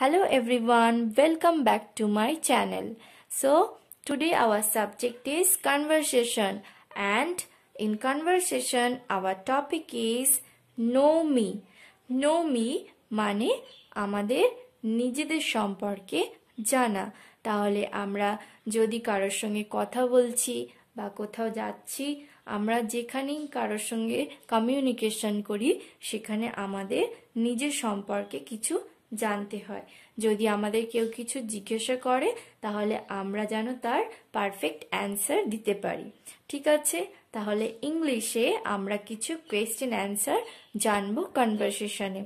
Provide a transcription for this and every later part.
Hello everyone, welcome back to my channel. So, today our subject is conversation and in conversation our topic is know me. Know me মানে আমাদের নিজেদের সম্পর্কে জানা তাহলে আমরা যদি কারোর সঙ্গে কথা বলছি বা কোথাও যাচ্ছি আমরা যেখানেই কারোর সঙ্গে কমিউনিকেশন করি সেখানে আমাদের নিজের সম্পর্কে কিছু জানতে হয় যদি আমাদের কেউ কিছু জিজ্ঞাসা করে তাহলে আমরা যেন তার পারফেক্ট অ্যান্সার দিতে পারি ঠিক আছে তাহলে ইংলিশে আমরা কিছু কোয়েশ্চেন অ্যান্সার জানবো কনভারসেশনে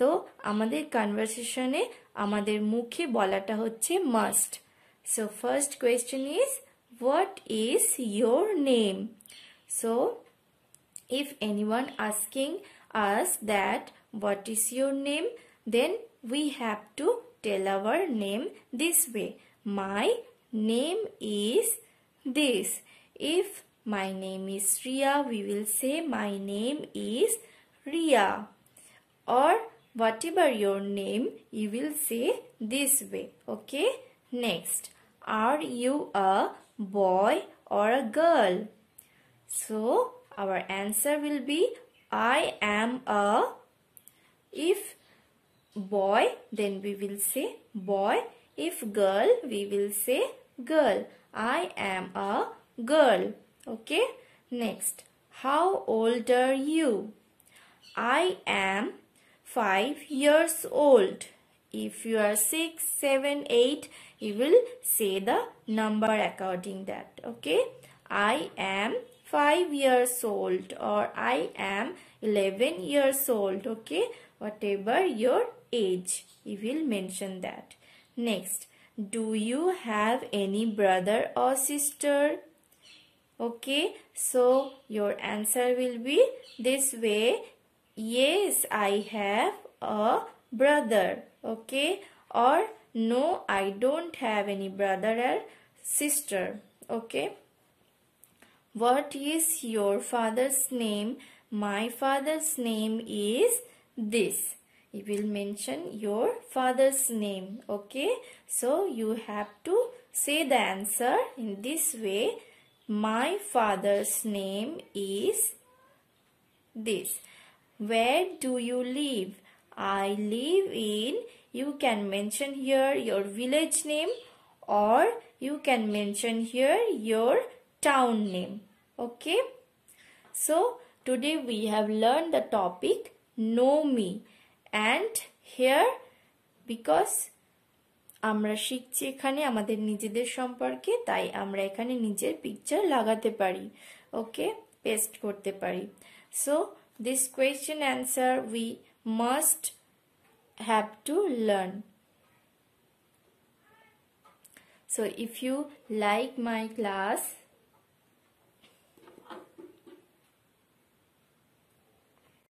তো আমাদের কনভারসেশনে আমাদের মুখে বলাটা হচ্ছে must so first question is is your name so if anyone asking us that what is your name then we have to tell our name this way. My name is this. If my name is Ria, we will say my name is Ria. Or whatever your name, you will say this way. Okay? Next, are you a boy or a girl? So, our answer will be I am a. If boy then we will say boy if girl we will say girl I am a girl okay next how old are you I am 5 years old if you are 6 7 8 you will say the number according that okay I am 5 years old or I am 11 years old okay whatever your age. You will mention that. Next, do you have any brother or sister? Okay, so your answer will be this way. Yes, I have a brother. Okay, or no, I don't have any brother or sister. Okay. What is your father's name? My father's name is this you will mention your father's name okay so you have to say the answer in this way my father's name is this where do you live i live in you can mention here your village name or you can mention here your town name okay so today we have learned the topic know me and here because আমরা শিখছি এখানে আমাদের নিজেদের সম্পর্কে তাই আমরা এখানে নিজের পিকচার লাগাতে পারি ওকে পেস্ট করতে পারি so this question answer we must have to learn so if you like my class